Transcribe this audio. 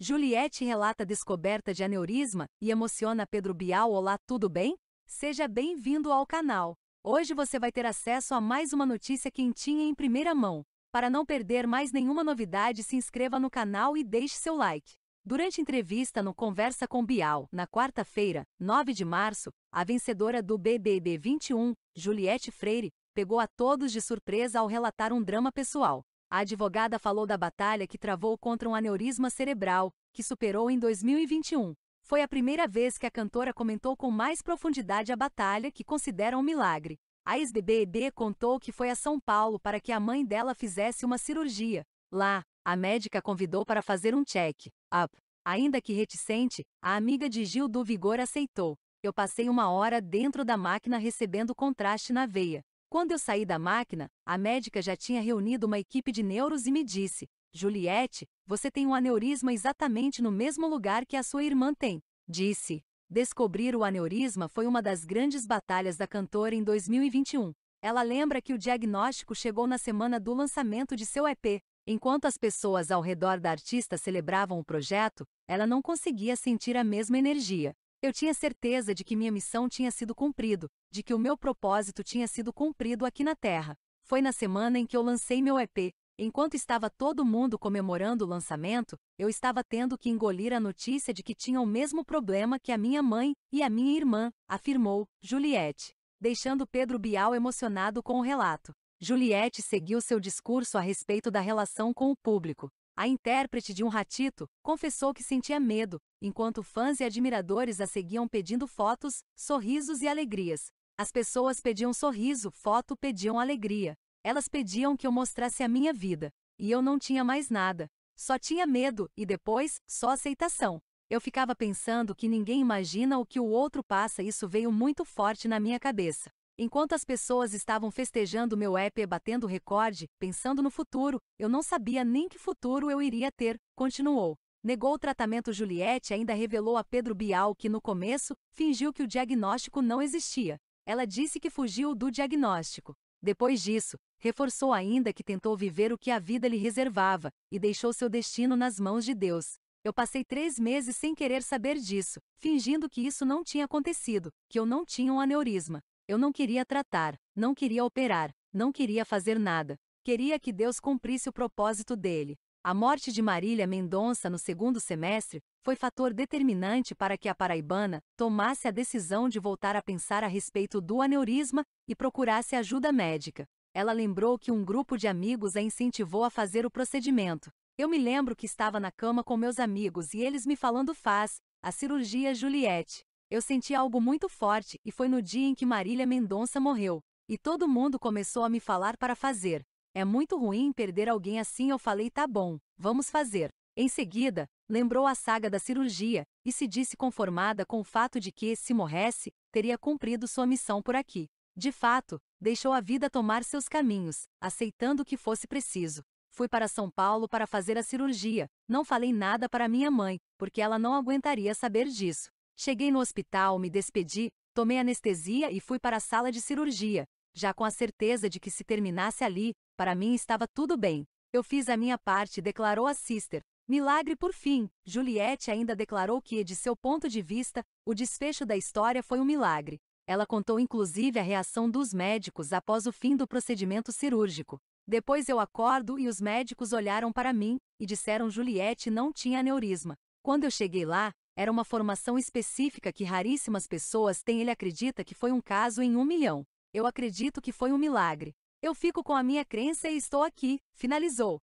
Juliette relata descoberta de aneurisma e emociona Pedro Bial. Olá, tudo bem? Seja bem-vindo ao canal. Hoje você vai ter acesso a mais uma notícia quentinha em primeira mão. Para não perder mais nenhuma novidade, se inscreva no canal e deixe seu like. Durante entrevista no Conversa com Bial, na quarta-feira, 9 de março, a vencedora do BBB 21, Juliette Freire, pegou a todos de surpresa ao relatar um drama pessoal. A advogada falou da batalha que travou contra um aneurisma cerebral, que superou em 2021. Foi a primeira vez que a cantora comentou com mais profundidade a batalha, que considera um milagre. A ex-BBB contou que foi a São Paulo para que a mãe dela fizesse uma cirurgia. Lá, a médica convidou para fazer um check-up. Ainda que reticente, a amiga de Gil do Vigor aceitou. Eu passei uma hora dentro da máquina recebendo contraste na veia. Quando eu saí da máquina, a médica já tinha reunido uma equipe de neuros e me disse: Juliette, você tem um aneurisma exatamente no mesmo lugar que a sua irmã tem. Disse. Descobrir o aneurisma foi uma das grandes batalhas da cantora em 2021. Ela lembra que o diagnóstico chegou na semana do lançamento de seu EP. Enquanto as pessoas ao redor da artista celebravam o projeto, ela não conseguia sentir a mesma energia. Eu tinha certeza de que minha missão tinha sido cumprido, de que o meu propósito tinha sido cumprido aqui na Terra. Foi na semana em que eu lancei meu EP. Enquanto estava todo mundo comemorando o lançamento, eu estava tendo que engolir a notícia de que tinha o mesmo problema que a minha mãe e a minha irmã, afirmou Juliette, deixando Pedro Bial emocionado com o relato. Juliette seguiu seu discurso a respeito da relação com o público. A intérprete de um ratito confessou que sentia medo, enquanto fãs e admiradores a seguiam pedindo fotos, sorrisos e alegrias. As pessoas pediam sorriso, foto pediam alegria. Elas pediam que eu mostrasse a minha vida. E eu não tinha mais nada. Só tinha medo e depois, só aceitação. Eu ficava pensando que ninguém imagina o que o outro passa, isso veio muito forte na minha cabeça. Enquanto as pessoas estavam festejando meu EP batendo recorde, pensando no futuro, eu não sabia nem que futuro eu iria ter, continuou. Negou o tratamento Juliette ainda revelou a Pedro Bial que no começo, fingiu que o diagnóstico não existia. Ela disse que fugiu do diagnóstico. Depois disso, reforçou ainda que tentou viver o que a vida lhe reservava, e deixou seu destino nas mãos de Deus. Eu passei três meses sem querer saber disso, fingindo que isso não tinha acontecido, que eu não tinha um aneurisma. Eu não queria tratar, não queria operar, não queria fazer nada. Queria que Deus cumprisse o propósito dele. A morte de Marília Mendonça no segundo semestre foi fator determinante para que a paraibana tomasse a decisão de voltar a pensar a respeito do aneurisma e procurasse ajuda médica. Ela lembrou que um grupo de amigos a incentivou a fazer o procedimento. Eu me lembro que estava na cama com meus amigos e eles me falando faz a cirurgia Juliette. Eu senti algo muito forte, e foi no dia em que Marília Mendonça morreu. E todo mundo começou a me falar para fazer. É muito ruim perder alguém assim, eu falei tá bom, vamos fazer. Em seguida, lembrou a saga da cirurgia, e se disse conformada com o fato de que, se morresse, teria cumprido sua missão por aqui. De fato, deixou a vida tomar seus caminhos, aceitando o que fosse preciso. Fui para São Paulo para fazer a cirurgia, não falei nada para minha mãe, porque ela não aguentaria saber disso. Cheguei no hospital, me despedi, tomei anestesia e fui para a sala de cirurgia, já com a certeza de que se terminasse ali, para mim estava tudo bem. Eu fiz a minha parte, declarou a sister. Milagre por fim, Juliette ainda declarou que, de seu ponto de vista, o desfecho da história foi um milagre. Ela contou inclusive a reação dos médicos após o fim do procedimento cirúrgico. Depois eu acordo e os médicos olharam para mim e disseram Juliette não tinha aneurisma. Quando eu cheguei lá, era uma formação específica que raríssimas pessoas têm. Ele acredita que foi um caso em um milhão. Eu acredito que foi um milagre. Eu fico com a minha crença e estou aqui, finalizou.